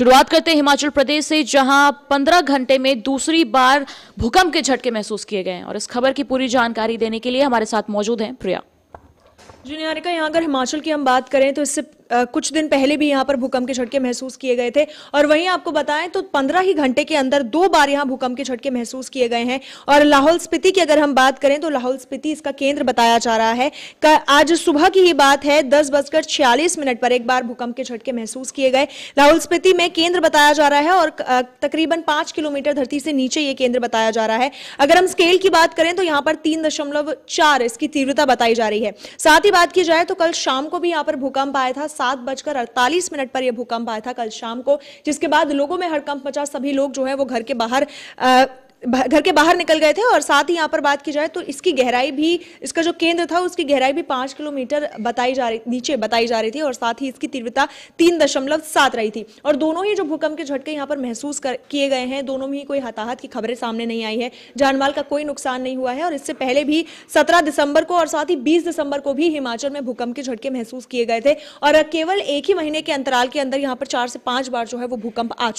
शुरुआत करते हैं हिमाचल प्रदेश से जहां 15 घंटे में दूसरी बार भूकंप के झटके महसूस किए गए हैं और इस खबर की पूरी जानकारी देने के लिए हमारे साथ मौजूद हैं प्रिया जी निहारिका यहाँ अगर हिमाचल की हम बात करें तो इससे कुछ दिन पहले भी यहाँ पर भूकंप के झटके महसूस किए गए थे और वहीं आपको बताएं तो पंद्रह ही घंटे के अंदर दो बार यहाँ भूकंप के झटके महसूस किए गए हैं और लाहौल स्पीति की अगर हम बात करें तो लाहौल स्पीति इसका केंद्र बताया जा रहा है आज सुबह की ही बात है दस बजकर छियालीस मिनट पर एक बार भूकंप के झटके महसूस किए गए लाहौल स्पीति में केंद्र बताया जा रहा है और तकरीबन पांच किलोमीटर धरती से नीचे ये केंद्र बताया जा रहा है अगर हम स्केल की बात करें तो यहाँ पर तीन दशमलव चार इसकी तीव्रता बताई जा रही है साथ ही बात की जाए तो कल शाम को भी यहाँ पर भूकंप आया था सात बजकर अड़तालीस मिनट पर यह भूकंप आया था कल शाम को जिसके बाद लोगों में हड़कंप मचा सभी लोग जो है वो घर के बाहर आ, घर के बाहर निकल गए थे और साथ ही यहाँ पर बात की जाए तो इसकी गहराई भी इसका जो केंद्र था उसकी गहराई भी पांच किलोमीटर बताई जा रही नीचे बताई जा रही थी और साथ ही इसकी तीव्रता तीन दशमलव सात रही थी और दोनों ही जो भूकंप के झटके यहाँ पर महसूस किए गए हैं दोनों में ही कोई हताहत की खबरें सामने नहीं आई है जानमाल का कोई नुकसान नहीं हुआ है और इससे पहले भी सत्रह दिसंबर को और साथ ही बीस दिसंबर को भी हिमाचल में भूकंप के झटके महसूस किए गए थे और केवल एक ही महीने के अंतराल के अंदर यहाँ पर चार से पांच बार जो है वो भूकंप आ